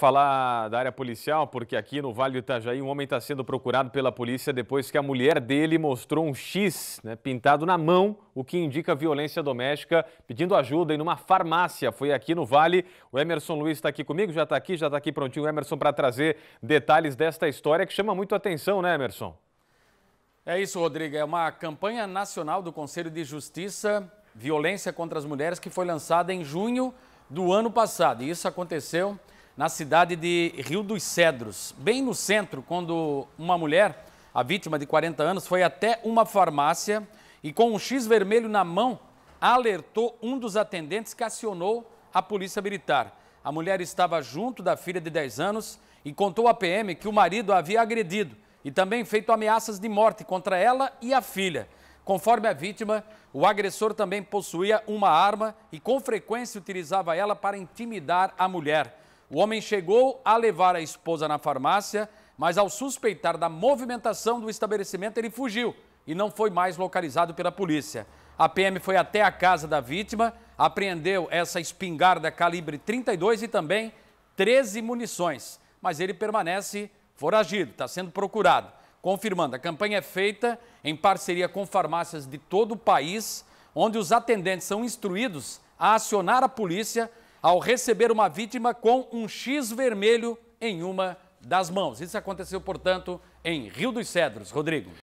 Falar da área policial, porque aqui no Vale do Itajaí um homem está sendo procurado pela polícia depois que a mulher dele mostrou um X né, pintado na mão, o que indica violência doméstica, pedindo ajuda em uma farmácia. Foi aqui no Vale. O Emerson Luiz está aqui comigo, já está aqui, já está aqui prontinho o Emerson para trazer detalhes desta história que chama muito atenção, né, Emerson? É isso, Rodrigo. É uma campanha nacional do Conselho de Justiça Violência contra as Mulheres que foi lançada em junho do ano passado. E isso aconteceu na cidade de Rio dos Cedros, bem no centro, quando uma mulher, a vítima de 40 anos, foi até uma farmácia e com um X vermelho na mão, alertou um dos atendentes que acionou a polícia militar. A mulher estava junto da filha de 10 anos e contou à PM que o marido a havia agredido e também feito ameaças de morte contra ela e a filha. Conforme a vítima, o agressor também possuía uma arma e com frequência utilizava ela para intimidar a mulher. O homem chegou a levar a esposa na farmácia, mas ao suspeitar da movimentação do estabelecimento, ele fugiu e não foi mais localizado pela polícia. A PM foi até a casa da vítima, apreendeu essa espingarda calibre 32 e também 13 munições, mas ele permanece foragido, está sendo procurado. Confirmando, a campanha é feita em parceria com farmácias de todo o país, onde os atendentes são instruídos a acionar a polícia ao receber uma vítima com um X vermelho em uma das mãos. Isso aconteceu, portanto, em Rio dos Cedros. Rodrigo.